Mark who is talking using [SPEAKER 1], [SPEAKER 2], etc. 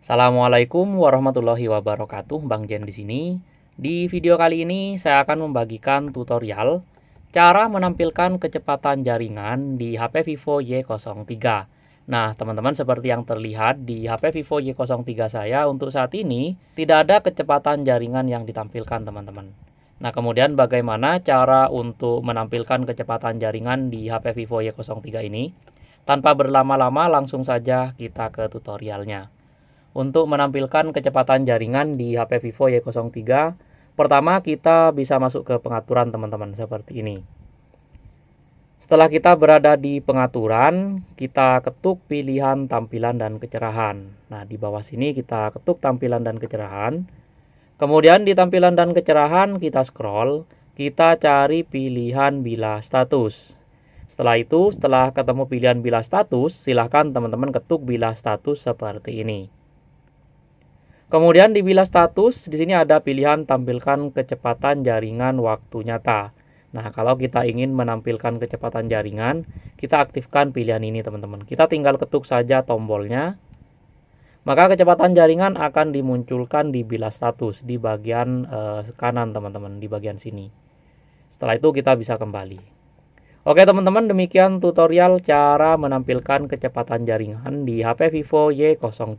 [SPEAKER 1] Assalamualaikum warahmatullahi wabarakatuh, Bang Jen di sini. Di video kali ini saya akan membagikan tutorial cara menampilkan kecepatan jaringan di HP Vivo Y03. Nah, teman-teman seperti yang terlihat di HP Vivo Y03 saya untuk saat ini tidak ada kecepatan jaringan yang ditampilkan, teman-teman. Nah, kemudian bagaimana cara untuk menampilkan kecepatan jaringan di HP Vivo Y03 ini? Tanpa berlama-lama, langsung saja kita ke tutorialnya untuk menampilkan kecepatan jaringan di HP Vivo Y03. Pertama, kita bisa masuk ke pengaturan teman-teman seperti ini. Setelah kita berada di pengaturan, kita ketuk pilihan tampilan dan kecerahan. Nah, di bawah sini kita ketuk tampilan dan kecerahan. Kemudian di tampilan dan kecerahan kita scroll, kita cari pilihan bila status. Setelah itu, setelah ketemu pilihan bila status, silahkan teman-teman ketuk bila status seperti ini. Kemudian di bila status, di sini ada pilihan tampilkan kecepatan jaringan waktu nyata. Nah, kalau kita ingin menampilkan kecepatan jaringan, kita aktifkan pilihan ini, teman-teman. Kita tinggal ketuk saja tombolnya. Maka kecepatan jaringan akan dimunculkan di bila status di bagian eh, kanan, teman-teman, di bagian sini. Setelah itu kita bisa kembali. Oke teman-teman demikian tutorial cara menampilkan kecepatan jaringan di HP Vivo Y03.